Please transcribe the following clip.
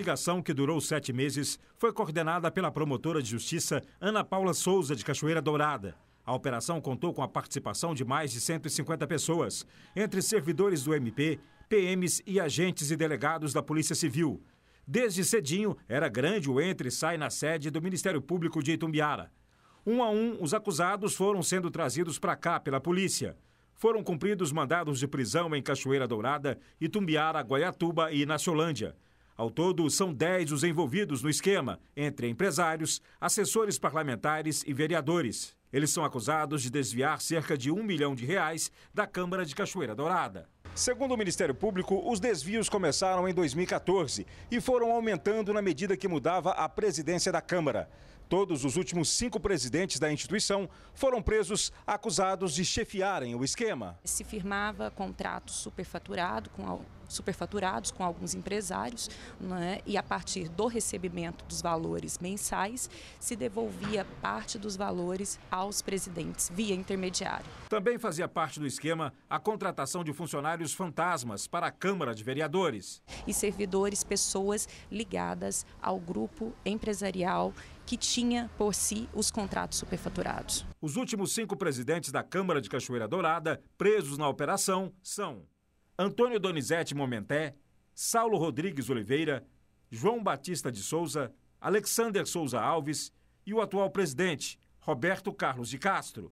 investigação, que durou sete meses, foi coordenada pela promotora de justiça Ana Paula Souza, de Cachoeira Dourada. A operação contou com a participação de mais de 150 pessoas, entre servidores do MP, PMs e agentes e delegados da Polícia Civil. Desde cedinho, era grande o entre e sai na sede do Ministério Público de Itumbiara. Um a um, os acusados foram sendo trazidos para cá pela polícia. Foram cumpridos mandados de prisão em Cachoeira Dourada, Itumbiara, Guaiatuba e Naciolândia. Ao todo, são 10 os envolvidos no esquema, entre empresários, assessores parlamentares e vereadores. Eles são acusados de desviar cerca de um milhão de reais da Câmara de Cachoeira Dourada. Segundo o Ministério Público, os desvios começaram em 2014 e foram aumentando na medida que mudava a presidência da Câmara. Todos os últimos cinco presidentes da instituição foram presos acusados de chefiarem o esquema. Se firmava contrato superfaturado com superfaturados com alguns empresários, né? e a partir do recebimento dos valores mensais, se devolvia parte dos valores aos presidentes via intermediário. Também fazia parte do esquema a contratação de funcionários fantasmas para a Câmara de Vereadores. E servidores, pessoas ligadas ao grupo empresarial que tinha por si os contratos superfaturados. Os últimos cinco presidentes da Câmara de Cachoeira Dourada presos na operação são Antônio Donizete Momenté, Saulo Rodrigues Oliveira, João Batista de Souza, Alexander Souza Alves e o atual presidente, Roberto Carlos de Castro,